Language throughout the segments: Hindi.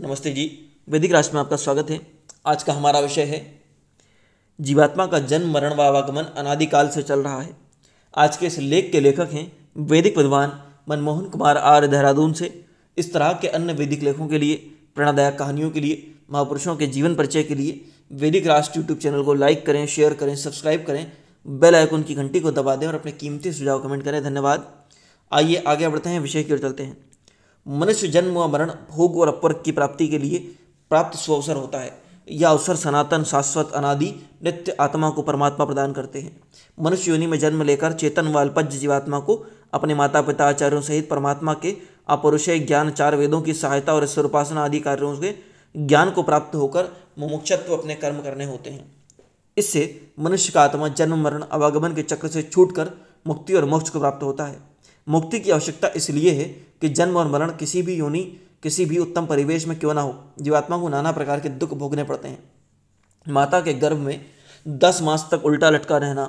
नमस्ते जी वैदिक राशि में आपका स्वागत है आज का हमारा विषय है जीवात्मा का जन्म मरण व आवागमन अनादिकाल से चल रहा है आज के इस लेख के लेखक हैं वैदिक विद्वान मनमोहन कुमार आर्य देहरादून से इस तरह के अन्य वैदिक लेखों के लिए प्रेरणादायक कहानियों के लिए महापुरुषों के जीवन परिचय के लिए वैदिक राष्ट्र यूट्यूब चैनल को लाइक करें शेयर करें सब्सक्राइब करें बेल आइकन की घंटी को दबा दें और अपने कीमती सुझाव कमेंट करें धन्यवाद आइए आगे बढ़ते हैं विषय की ओर चलते हैं मनुष्य जन्म व मरण भोग और अपवर्ग की प्राप्ति के लिए प्राप्त स्व अवसर होता है यह अवसर सनातन शाश्वत अनादि नित्य आत्मा को परमात्मा प्रदान करते हैं मनुष्य योनि में जन्म लेकर चेतन व अल्पज्य जीवात्मा को अपने माता पिता आचार्यों सहित परमात्मा के अपरुषय ज्ञान चार वेदों की सहायता और ईश्वर उपासना आदि कार्यों से ज्ञान को प्राप्त होकर मुमुक्षत्व अपने कर्म करने होते हैं इससे मनुष्य का आत्मा जन्म मरण अवागमन के चक्र से कर मुक्ति और मोक्ष को प्राप्त होता है मुक्ति की आवश्यकता इसलिए है कि जन्म और मरण किसी भी योनि किसी भी उत्तम परिवेश में क्यों ना हो जीवात्मा को नाना प्रकार के दुख भोगने पड़ते हैं माता के गर्भ में दस मास तक उल्टा लटका रहना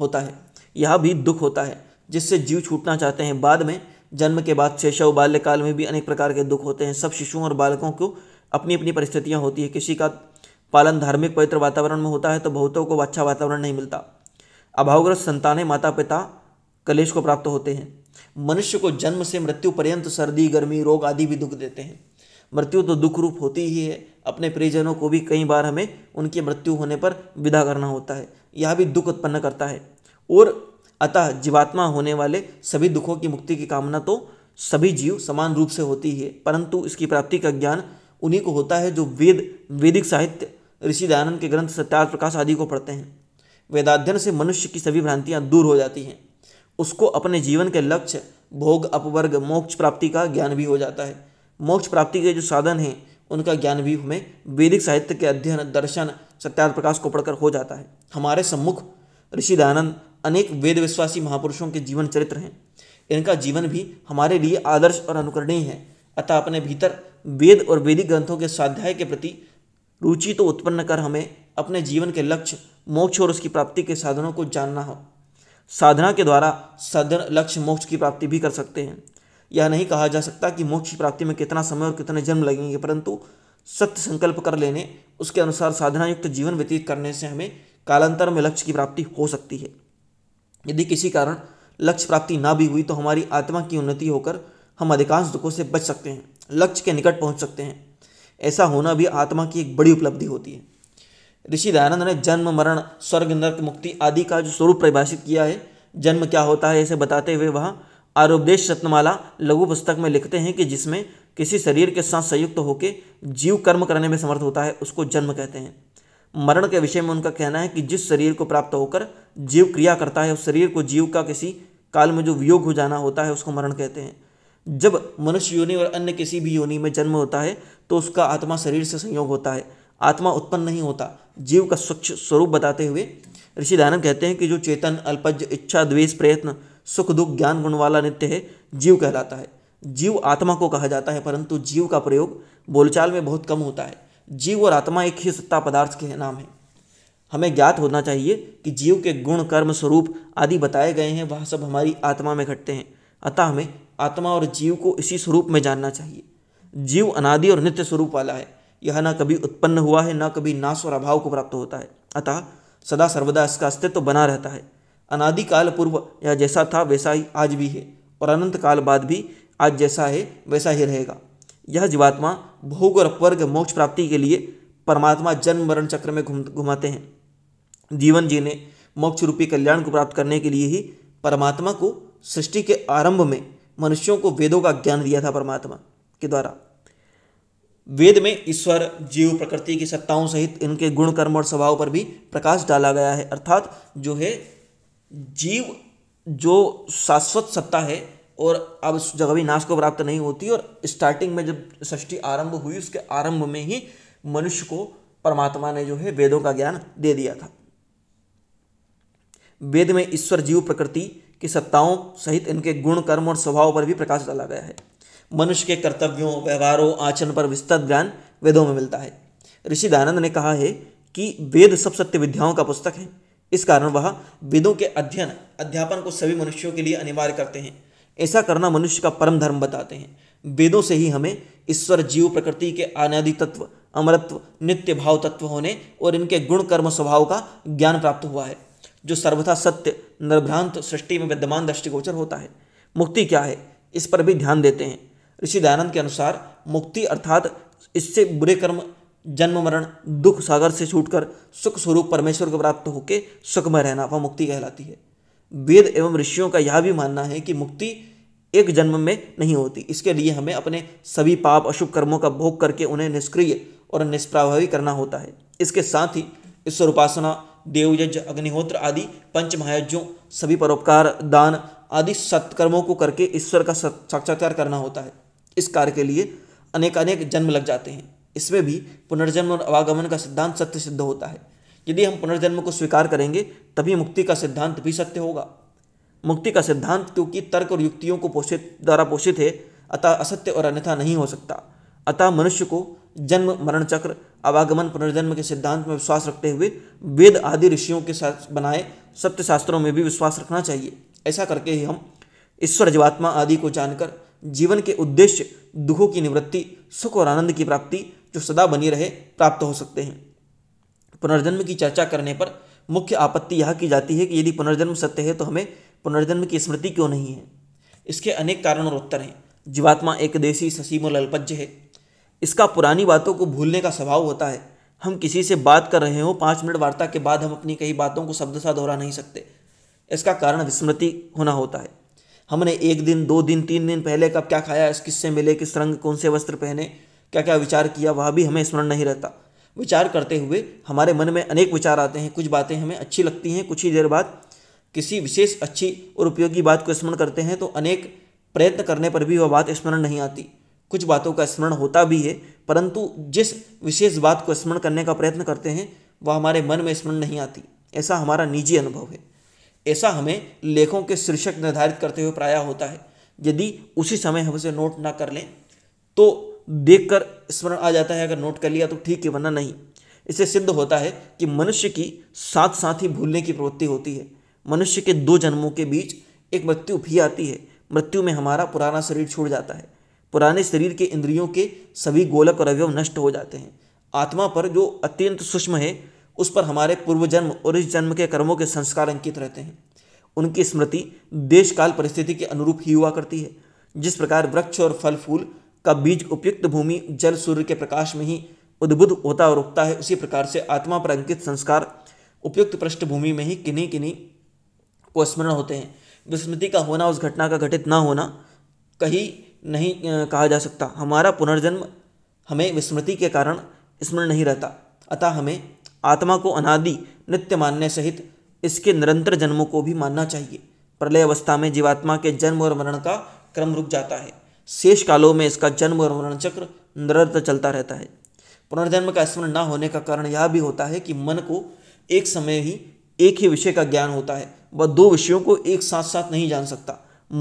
होता है यह भी दुख होता है जिससे जीव छूटना चाहते हैं बाद में जन्म के बाद शैशव बाल्यकाल में भी अनेक प्रकार के दुख होते हैं सब शिशुओं और बालकों को अपनी अपनी परिस्थितियाँ होती है किसी का पालन धार्मिक पवित्र वातावरण में होता है तो बहुतों को अच्छा वातावरण नहीं मिलता अभावग्रस्त संतानें माता पिता कलेश को प्राप्त होते हैं मनुष्य को जन्म से मृत्यु पर्यंत सर्दी गर्मी रोग आदि भी दुख देते हैं मृत्यु तो दुख रूप होती ही है अपने परिजनों को भी कई बार हमें उनकी मृत्यु होने पर विदा करना होता है यह भी दुख उत्पन्न करता है और अतः जीवात्मा होने वाले सभी दुखों की मुक्ति की कामना तो सभी जीव समान रूप से होती है परंतु इसकी प्राप्ति का ज्ञान उन्हीं को होता है जो वेद वैदिक साहित्य ऋषि दयानंद के ग्रंथ सत्यार्थ प्रकाश आदि को पढ़ते हैं वेदाध्ययन से मनुष्य की सभी भ्रांतियाँ दूर हो जाती हैं उसको अपने जीवन के लक्ष्य भोग अपवर्ग मोक्ष प्राप्ति का ज्ञान भी हो जाता है मोक्ष प्राप्ति के जो साधन हैं उनका ज्ञान भी हमें वैदिक साहित्य के अध्ययन दर्शन सत्यार्थ प्रकाश को पढ़कर हो जाता है हमारे सम्मुख ऋषि दयानंद अनेक वेद विश्वासी महापुरुषों के जीवन चरित्र हैं इनका जीवन भी हमारे लिए आदर्श और अनुकरणीय है अतः अपने भीतर वेद और वैदिक ग्रंथों के स्वाध्याय के प्रति रुचि तो उत्पन्न कर हमें अपने जीवन के लक्ष्य मोक्ष और उसकी प्राप्ति के साधनों को जानना हो साधना के द्वारा साधन लक्ष्य मोक्ष की प्राप्ति भी कर सकते हैं यह नहीं कहा जा सकता कि मोक्ष की प्राप्ति में कितना समय और कितने जन्म लगेंगे परंतु सत्य संकल्प कर लेने उसके अनुसार साधना युक्त जीवन व्यतीत करने से हमें कालांतर में लक्ष्य की प्राप्ति हो सकती है यदि किसी कारण लक्ष्य प्राप्ति ना भी हुई तो हमारी आत्मा की उन्नति होकर हम अधिकांश दुखों से बच सकते हैं लक्ष्य के निकट पहुंच सकते हैं ऐसा होना भी आत्मा की एक बड़ी उपलब्धि होती है ऋषि दयानंद ने जन्म मरण स्वर्ग नर्क मुक्ति आदि का जो स्वरूप परिभाषित किया है जन्म क्या होता है इसे बताते हुए वह आरोपदेश रत्नमाला लघु पुस्तक में लिखते हैं कि जिसमें किसी शरीर के साथ संयुक्त होकर जीव कर्म करने में समर्थ होता है उसको जन्म कहते हैं मरण के विषय में उनका कहना है कि जिस शरीर को प्राप्त होकर जीव क्रिया करता है उस शरीर को जीव का किसी काल में जो वियोग हो जाना होता है उसको मरण कहते हैं जब मनुष्य योनि और अन्य किसी भी योनि में जन्म होता है तो उसका आत्मा शरीर से संयोग होता है आत्मा उत्पन्न नहीं होता जीव का स्वच्छ स्वरूप बताते हुए ऋषि दानव कहते हैं कि जो चेतन अल्पज इच्छा द्वेष प्रयत्न सुख दुख ज्ञान गुण वाला नित्य है जीव कहलाता है जीव आत्मा को कहा जाता है परंतु जीव का प्रयोग बोलचाल में बहुत कम होता है जीव और आत्मा एक ही सत्ता पदार्थ के नाम है हमें ज्ञात होना चाहिए कि जीव के गुण कर्म स्वरूप आदि बताए गए हैं वह सब हमारी आत्मा में घटते हैं अतः हमें आत्मा और जीव को इसी स्वरूप में जानना चाहिए जीव अनादि और नित्य स्वरूप वाला है यह न कभी उत्पन्न हुआ है न कभी नाश और अभाव को प्राप्त होता है अतः सदा सर्वदा इसका अस्तित्व तो बना रहता है अनादिकाल पूर्व यह जैसा था वैसा ही आज भी है और अनंत काल बाद भी आज जैसा है वैसा ही रहेगा यह जीवात्मा भोग और अपवर्ग मोक्ष प्राप्ति के लिए परमात्मा जन्म मरण चक्र में घूम घुमाते हैं जीवन जीने मोक्ष रूपी कल्याण को प्राप्त करने के लिए ही परमात्मा को सृष्टि के आरंभ में मनुष्यों को वेदों का ज्ञान दिया था परमात्मा के द्वारा वेद में ईश्वर जीव प्रकृति की सत्ताओं सहित इनके गुण कर्म और स्वभाव पर भी प्रकाश डाला गया है अर्थात जो है जीव जो शाश्वत सत्ता है और अब जगवी नाश को प्राप्त नहीं होती और स्टार्टिंग में जब सृष्टि आरंभ हुई उसके आरंभ में ही मनुष्य को परमात्मा ने जो है वेदों का ज्ञान दे दिया था वेद में ईश्वर जीव प्रकृति की सत्ताओं सहित इनके गुण कर्म और स्वभाव पर भी प्रकाश डाला गया है मनुष्य के कर्तव्यों व्यवहारों आचरण पर विस्तृत ज्ञान वेदों में मिलता है ऋषि दयानंद ने कहा है कि वेद सब सत्य विद्याओं का पुस्तक है इस कारण वह वेदों के अध्ययन अध्यापन को सभी मनुष्यों के लिए अनिवार्य करते हैं ऐसा करना मनुष्य का परम धर्म बताते हैं वेदों से ही हमें ईश्वर जीव प्रकृति के अनादि तत्व अमरत्व नित्य भाव तत्व होने और इनके गुण कर्म स्वभाव का ज्ञान प्राप्त हुआ है जो सर्वथा सत्य निर्भ्रांत सृष्टि में विद्यमान दृष्टिगोचर होता है मुक्ति क्या है इस पर भी ध्यान देते हैं ऋषि दयानंद के अनुसार मुक्ति अर्थात इससे बुरे कर्म जन्म मरण दुख सागर से छूटकर सुख स्वरूप परमेश्वर को प्राप्त होकर सुख में रहना वह मुक्ति कहलाती है वेद एवं ऋषियों का यह भी मानना है कि मुक्ति एक जन्म में नहीं होती इसके लिए हमें अपने सभी पाप अशुभ कर्मों का भोग करके उन्हें निष्क्रिय और निष्प्रभावी करना होता है इसके साथ ही ईश्वर उपासना देवयज्ञ अग्निहोत्र आदि पंच महायज्ञों सभी परोपकार दान आदि सत्कर्मों को करके ईश्वर का साक्षात्कार करना होता है इस कार्य के लिए अनेक अनेक जन्म लग जाते हैं इसमें भी पुनर्जन्म और आवागमन का सिद्धांत सत्य सिद्ध होता है यदि हम पुनर्जन्म को स्वीकार करेंगे तभी मुक्ति का सिद्धांत भी सत्य होगा मुक्ति का सिद्धांत क्योंकि तर्क और युक्तियों को पोषित द्वारा पोषित है अतः असत्य और अन्यथा नहीं हो सकता अतः मनुष्य को जन्म मरण चक्र आवागमन पुनर्जन्म के सिद्धांत में विश्वास रखते हुए वेद आदि ऋषियों के साथ बनाए सत्य शास्त्रों में भी विश्वास रखना चाहिए ऐसा करके ही हम ईश्वर जीवात्मा आदि को जानकर जीवन के उद्देश्य दुखों की निवृत्ति सुख और आनंद की प्राप्ति जो सदा बनी रहे प्राप्त हो सकते हैं पुनर्जन्म की चर्चा करने पर मुख्य आपत्ति यह की जाती है कि यदि पुनर्जन्म सत्य है तो हमें पुनर्जन्म की स्मृति क्यों नहीं है इसके अनेक कारण और उत्तर हैं जीवात्मा एक देशी ससीम ललपज्ज है इसका पुरानी बातों को भूलने का स्वभाव होता है हम किसी से बात कर रहे हो पाँच मिनट वार्ता के बाद हम अपनी कई बातों को शब्द सा दोहरा नहीं सकते इसका कारण विस्मृति होना होता है हमने एक दिन दो दिन तीन दिन पहले कब क्या खाया इस किससे मिले किस रंग कौन से वस्त्र पहने क्या क्या विचार किया वह भी हमें स्मरण नहीं रहता विचार करते हुए हमारे मन में अनेक विचार आते हैं कुछ बातें हमें अच्छी लगती हैं कुछ ही देर बाद किसी विशेष अच्छी और उपयोगी बात को स्मरण करते हैं तो अनेक प्रयत्न करने पर भी वह बात स्मरण नहीं आती कुछ बातों का स्मरण होता भी है परंतु जिस विशेष बात को स्मरण करने का प्रयत्न करते हैं वह हमारे मन में स्मरण नहीं आती ऐसा हमारा निजी अनुभव है ऐसा हमें लेखों के शीर्षक निर्धारित करते हुए प्रायः होता है यदि उसी समय हम उसे नोट ना कर लें तो देख स्मरण आ जाता है अगर नोट कर लिया तो ठीक है वरना नहीं इसे सिद्ध होता है कि मनुष्य की साथ साथ ही भूलने की प्रवृत्ति होती है मनुष्य के दो जन्मों के बीच एक मृत्यु भी आती है मृत्यु में हमारा पुराना शरीर छूट जाता है पुराने शरीर के इंद्रियों के सभी गोलक और अवयव नष्ट हो जाते हैं आत्मा पर जो अत्यंत सूक्ष्म है उस पर हमारे पूर्व जन्म और इस जन्म के कर्मों के संस्कार अंकित रहते हैं उनकी स्मृति देश काल परिस्थिति के अनुरूप ही हुआ करती है जिस प्रकार वृक्ष और फल फूल का बीज उपयुक्त भूमि जल सूर्य के प्रकाश में ही उद्बुद्ध होता और उगता है उसी प्रकार से आत्मा पर अंकित संस्कार उपयुक्त पृष्ठभूमि में ही किन्हीं किन्हीं को स्मरण होते हैं विस्मृति का होना उस घटना का घटित ना होना कहीं नहीं कहा जा सकता हमारा पुनर्जन्म हमें विस्मृति के कारण स्मरण नहीं रहता अतः हमें आत्मा को अनादि नित्य मानने सहित इसके निरंतर जन्मों को भी मानना चाहिए प्रलय अवस्था में जीवात्मा के जन्म और मरण का क्रम रुक जाता है शेष कालों में इसका जन्म और मरण चक्र निरंतर चलता रहता है पुनर्जन्म का स्मरण न होने का कारण यह भी होता है कि मन को एक समय ही एक ही विषय का ज्ञान होता है वह दो विषयों को एक साथ साथ नहीं जान सकता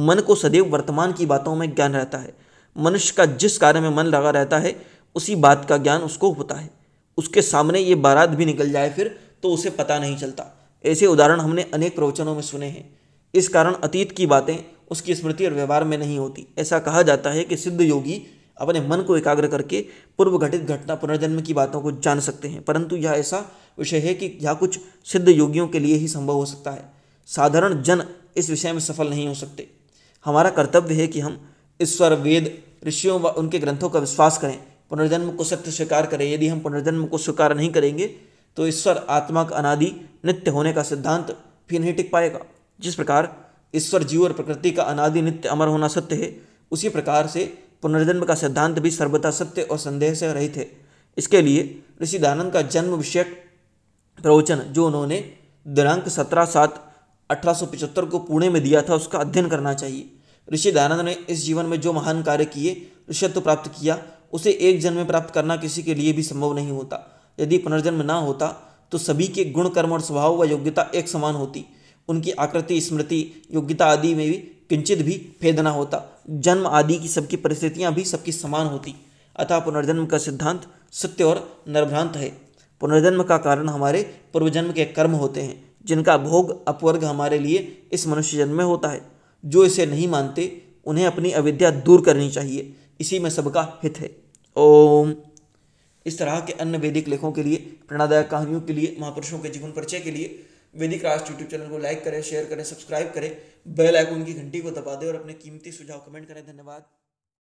मन को सदैव वर्तमान की बातों में ज्ञान रहता है मनुष्य का जिस कार्य में मन लगा रहता है उसी बात का ज्ञान उसको होता है उसके सामने ये बारात भी निकल जाए फिर तो उसे पता नहीं चलता ऐसे उदाहरण हमने अनेक प्रवचनों में सुने हैं इस कारण अतीत की बातें उसकी स्मृति और व्यवहार में नहीं होती ऐसा कहा जाता है कि सिद्ध योगी अपने मन को एकाग्र करके पूर्व घटित घटना पुनर्जन्म की बातों को जान सकते हैं परंतु यह ऐसा विषय है कि यह कुछ सिद्ध योगियों के लिए ही संभव हो सकता है साधारण जन इस विषय में सफल नहीं हो सकते हमारा कर्तव्य है कि हम ईश्वर वेद ऋषियों व उनके ग्रंथों का विश्वास करें पुनर्जन्म को सत्य स्वीकार करें यदि हम पुनर्जन्म को स्वीकार नहीं करेंगे तो ईश्वर आत्मा का अनादि नित्य होने का सिद्धांत फिर नहीं टिक पाएगा जिस प्रकार ईश्वर जीव और प्रकृति का अनादि नित्य अमर होना सत्य है उसी प्रकार से पुनर्जन्म का सिद्धांत भी सर्वदा सत्य और संदेह से रहित है इसके लिए ऋषिदानंद का जन्म विषयक प्रवचन जो उन्होंने दिनांक सत्रह सात अठारह को पुणे में दिया था उसका अध्ययन करना चाहिए ऋषि दानंद ने इस जीवन में जो महान कार्य किए ऋषित्व प्राप्त किया उसे एक जन्म में प्राप्त करना किसी के लिए भी संभव नहीं होता यदि पुनर्जन्म ना होता तो सभी के गुण कर्म और स्वभाव व योग्यता एक समान होती उनकी आकृति स्मृति योग्यता आदि में भी किंचित भी भेद ना होता जन्म आदि की सबकी परिस्थितियाँ भी सबकी समान होती अतः पुनर्जन्म का सिद्धांत सत्य और निर्भ्रांत है पुनर्जन्म का कारण हमारे पूर्वजन्म के कर्म होते हैं जिनका भोग अपवर्ग हमारे लिए इस मनुष्य जन्म में होता है जो इसे नहीं मानते उन्हें अपनी अविद्या दूर करनी चाहिए इसी में सबका हित है ओम इस तरह के अन्य वैदिक लेखों के लिए प्रेरणादायक कहानियों के लिए महापुरुषों के जीवन परिचय के लिए वैदिक राष्ट्र यूट्यूब चैनल को लाइक करें शेयर करें सब्सक्राइब करें बेल आइकन की घंटी को दबा दें और अपने कीमती सुझाव कमेंट करें धन्यवाद